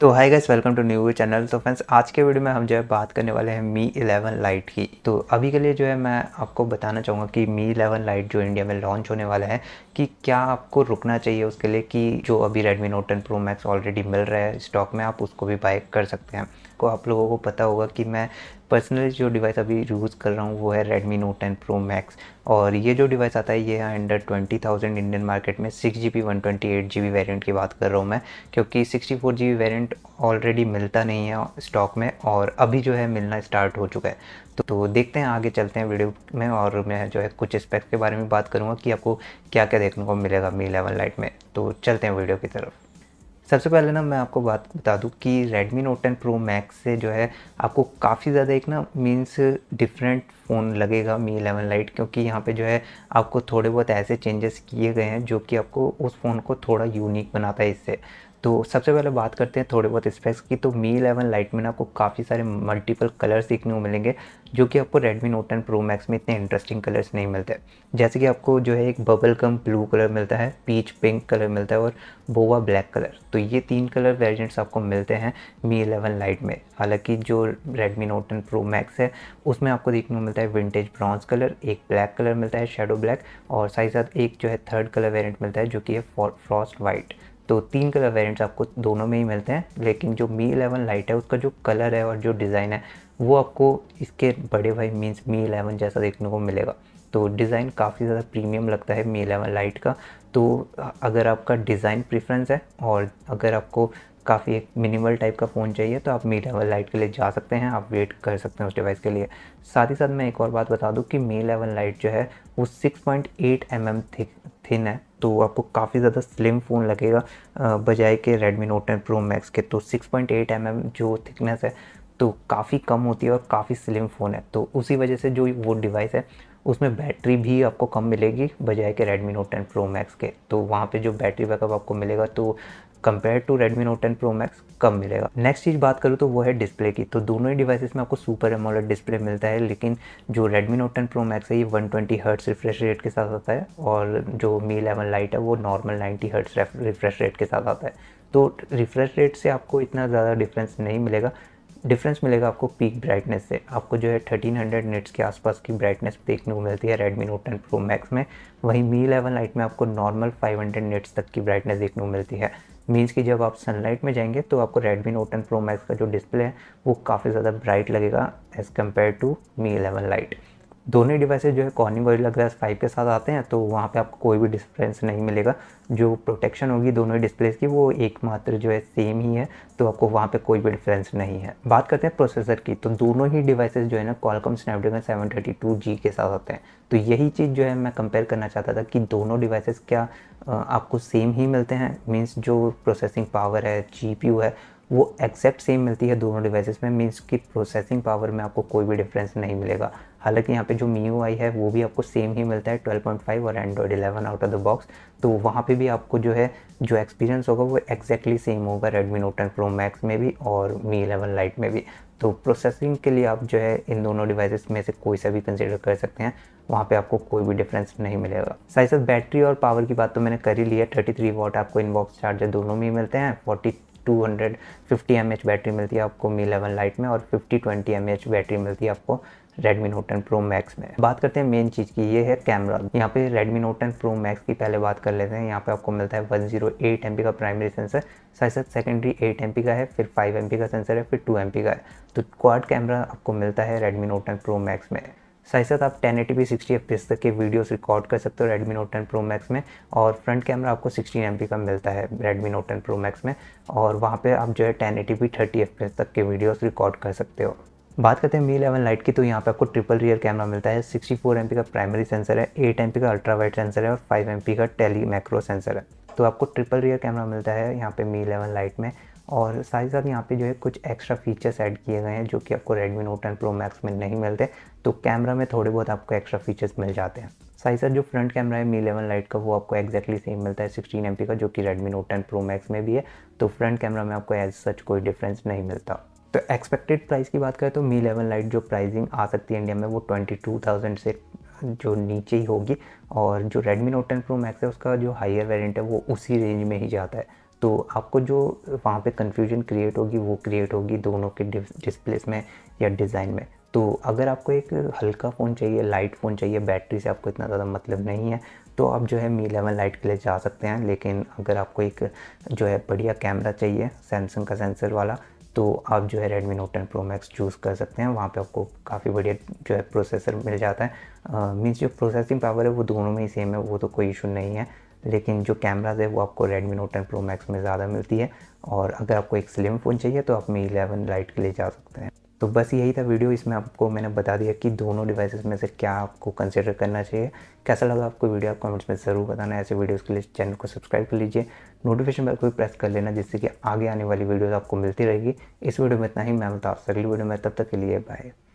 तो hi guys welcome to new channel तो friends आज के वीडियो में हम जो है बात करने वाले हैं मी 11 लाइट की तो अभी के लिए जो है मैं आपको बताना चाहूँगा कि मी 11 लाइट जो इंडिया में लॉन्च होने वाला है कि क्या आपको रुकना चाहिए उसके लिए कि जो अभी Redmi Note 10 Pro Max already मिल रहा है स्टॉक में आप उसको भी बाय कर सकते हैं को आप लोगों को पता होगा कि मैं पर्सनली जो डिवाइस अभी यूज़ कर रहा हूँ वो है Redmi Note 10 Pro Max और ये जो डिवाइस आता है ये है under twenty thousand Indian market में six G B one twenty eight G B variant की बात कर रहा हूँ मैं क्योंकि sixty four G B variant already मिलता नहीं है स्टॉक में और अभी जो है मिलना स्टार्ट हो चुका है तो, तो देखते हैं आगे चलते हैं वीडियो में और मैं जो है कुछ स्पेक्ट के बारे में बात करूँगा कि आपको क्या क्या देखने को मिलेगा मी इलेवन लाइट में तो चलते हैं वीडियो की तरफ सबसे पहले ना मैं आपको बात बता दूँ कि Redmi Note 10 Pro Max से जो है आपको काफ़ी ज़्यादा एक ना मीन्स डिफरेंट फ़ोन लगेगा मी एलेवन लाइट क्योंकि यहाँ पे जो है आपको थोड़े बहुत ऐसे चेंजेस किए गए हैं जो कि आपको उस फ़ोन को थोड़ा यूनिक बनाता है इससे तो सबसे पहले बात करते हैं थोड़े बहुत स्पेक्स की तो मी इलेवन लाइट में आपको काफ़ी सारे मल्टीपल कलर्स देखने को मिलेंगे जो कि आपको Redmi Note 10 Pro Max में इतने इंटरेस्टिंग कलर्स नहीं मिलते जैसे कि आपको जो है एक बबल कम ब्लू कलर मिलता है पीच पिंक कलर मिलता है और बोवा ब्लैक कलर तो ये तीन कलर वेरियंट्स आपको मिलते हैं मी इलेवन लाइट में हालांकि जो Redmi Note ten Pro Max है उसमें आपको देखने को मिलता है विंटेज ब्राउन्स कलर एक ब्लैक कलर मिलता है शेडो ब्लैक और साथ ही साथ एक जो है थर्ड कलर वेरियंट मिलता है जो कि है फ्रॉस्ट वाइट तो तीन कलर वेरियंट्स आपको दोनों में ही मिलते हैं लेकिन जो मी इलेवन लाइट है उसका जो कलर है और जो डिज़ाइन है वो आपको इसके बड़े भाई मीन्स मी इलेवन जैसा देखने को मिलेगा तो डिज़ाइन काफ़ी ज़्यादा प्रीमियम लगता है मी इलेवन लाइट का तो अगर आपका डिज़ाइन प्रेफरेंस है और अगर आपको काफ़ी एक मिनिमल टाइप का फ़ोन चाहिए तो आप मी इलेवन लाइट के लिए जा सकते हैं आप वेट कर सकते हैं उस डिवाइस के लिए साथ ही साथ मैं एक और बात बता दूँ कि मी इलेवन लाइट जो है वो 6.8 पॉइंट mm थिक थिन है तो आपको काफ़ी ज़्यादा स्लिम फ़ोन लगेगा बजाय के Redmi Note 10 Pro Max के तो 6.8 पॉइंट mm जो थिकनेस है तो काफ़ी कम होती है और काफ़ी स्लिम फ़ोन है तो उसी वजह से जो वो डिवाइस है उसमें बैटरी भी आपको कम मिलेगी बजाय के Redmi Note 10 Pro Max के तो वहाँ पे जो बैटरी बैकअप आपको मिलेगा तो compare to Redmi Note 10 Pro Max कम मिलेगा नेक्स्ट चीज़ बात करूँ तो वो है डिस्प्ले की तो दोनों ही डिवाइसेस में आपको सुपर एमोलेड डिस्प्ले मिलता है लेकिन जो Redmi Note 10 Pro Max है ये 120 ट्वेंटी हर्ट्स रिफ्रेश रेट के साथ आता है और जो Mi 11 लाइट है वो नॉर्मल 90 हर्ट्स रिफ्रेश रेट के साथ आता है तो रिफ्रेश रेट से आपको इतना ज़्यादा डिफरेंस नहीं मिलेगा डिफरेंस मिलेगा आपको पीक ब्राइटनेस से आपको जो है 1300 निट्स के आसपास की ब्राइटनेस देखने को मिलती है Redmi Note 10 Pro Max में वहीं Mi 11 Lite में आपको नॉर्मल 500 निट्स तक की ब्राइटनेस देखने को मिलती है मीन्स कि जब आप सनलाइट में जाएंगे तो आपको Redmi Note 10 Pro Max का जो डिस्प्ले है वो काफ़ी ज़्यादा ब्राइट लगेगा as compare to Mi eleven lite दोनों डिवाइसेज जो है कॉर्निंग गोरिल्ला ग्लास फाइव के साथ आते हैं तो वहाँ पे आपको कोई भी डिफरेंस नहीं मिलेगा जो प्रोटेक्शन होगी दोनों ही डिस्प्लेज की वो एकमात्र जो है सेम ही है तो आपको वहाँ पे कोई भी डिफरेंस नहीं है बात करते हैं प्रोसेसर की तो दोनों ही डिवाइसेज जो है ना Qualcomm Snapdragon seven thirty two G के साथ आते हैं तो यही चीज़ जो है मैं कंपेयर करना चाहता था कि दोनों डिवाइसेज़ क्या आपको सेम ही मिलते हैं मीन्स जो प्रोसेसिंग पावर है जी है वो एक्जैक्ट सेम मिलती है दोनों डिवाइसेज में मीन्स की प्रोसेसिंग पावर में आपको कोई भी डिफरेंस नहीं मिलेगा हालांकि यहाँ पे जो मी है वो भी आपको सेम ही मिलता है 12.5 और Android 11 out of the box तो वहाँ पे भी आपको जो है जो एक्सपीरियंस होगा वो एक्जैक्टली exactly सेम होगा Redmi Note ten Pro Max में भी और मी 11 लाइट में भी तो प्रोसेसिंग के लिए आप जो है इन दोनों डिवाइसेस में से कोई सा भी कंसिडर कर सकते हैं वहाँ पे आपको कोई भी डिफरेंस नहीं मिलेगा साथ साथ बैटरी और पावर की बात तो मैंने कर ही लिया थर्टी थ्री वॉट आपको इनबॉक्स चार्जर दोनों में ही मिलते हैं forty two hundred fifty M H battery मिलती है आपको मी 11 लाइट में और fifty twenty M H battery मिलती है आपको Redmi Note 10 Pro Max में बात करते हैं मेन चीज़ की ये है कैमरा यहाँ पे Redmi Note 10 Pro Max की पहले बात कर लेते हैं यहाँ पे आपको मिलता है 108 जीरो का प्राइमरी सेंसर साथ साथ सेकेंडरी 8 एमपी का है फिर 5 एमपी का सेंसर है फिर 2 एमपी का है तो क्वाड कैमरा आपको मिलता है Redmi Note 10 Pro Max में साथ साथ आप 1080p 60fps तक के वीडियोस रिकॉर्ड कर सकते हो Redmi Note 10 Pro Max में और फ्रंट कैमरा आपको 16MP का मिलता है Redmi Note 10 Pro Max में और वहाँ पे आप जो है 1080p 30fps तक के वीडियोस रिकॉर्ड कर सकते हो बात करते हैं मी इलेवन लाइट की तो यहाँ पे आपको ट्रिपल रियर कैमरा मिलता है 64 पी का प्राइमरी सेंसर है 8 पी का अल्ट्रा वाइट सेंसर है और 5 पी का टेली मैक्रो सेंसर है तो आपको ट्रिपल रियर कैमरा मिलता है यहाँ पे मी इलेवन लाइट में और साथ ही साथ यहाँ पे जो है कुछ एक्स्ट्रा फीचर्स ऐड किए गए हैं जो कि आपको Redmi Note 10 Pro Max में नहीं मिलते तो कैमरा में थोड़े बहुत आपको एक्स्ट्रा फीचर्स मिल जाते हैं साथ ही साथ जो फ्रंट कैमरा है मी इलेवन लाइट का वो आपको एक्जैक्टली सेम मिलता है सिक्सटीन एम का जो कि Redmi Note ten Pro Max में भी है तो फ्रंट कैमरा में आपको एज सच कोई डिफरेंस नहीं मिलता तो एक्सपेक्टेड प्राइस की बात करें तो मी इलेवन लाइट जो प्राइसिंग आ सकती है इंडिया में वो ट्वेंटी टू थाउजेंड से जो नीचे ही होगी और जो Redmi Note 10 Pro Max है उसका जो हायर वेरियंट है वो उसी रेंज में ही जाता है तो आपको जो वहाँ पे कन्फ्यूजन क्रिएट होगी वो क्रिएट होगी दोनों के डिस्प्लेस में या डिज़ाइन में तो अगर आपको एक हल्का फ़ोन चाहिए लाइट फ़ोन चाहिए बैटरी से आपको इतना ज़्यादा मतलब नहीं है तो आप जो है मी इलेवन लाइट के लिए जा सकते हैं लेकिन अगर आपको एक जो है बढ़िया कैमरा चाहिए सैमसंग का सेंसर वाला तो आप जो है Redmi Note ten Pro Max choose कर सकते हैं वहाँ पे आपको काफ़ी बढ़िया जो है प्रोसेसर मिल जाता है मीन्स जो प्रोसेसिंग पावर है वो दोनों में ही सेम है वो तो कोई इशू नहीं है लेकिन जो कैमराज है वो आपको Redmi Note ten Pro Max में ज़्यादा मिलती है और अगर आपको एक स्लिम फ़ोन चाहिए तो आप मी इलेवन लाइट के लिए जा सकते हैं तो बस यही था वीडियो इसमें आपको मैंने बता दिया कि दोनों डिवाइसेस में से क्या आपको कंसिडर करना चाहिए कैसा लगा आपको वीडियो आप कमेंट्स में ज़रूर बताना ऐसे वीडियोस के लिए चैनल को सब्सक्राइब कर लीजिए नोटिफिकेशन बेल को भी प्रेस कर लेना जिससे कि आगे आने वाली वीडियोस आपको मिलती रहेगी इस वीडियो में इतना ही मैं बताऊँ अगली वीडियो में तब तक के लिए बाय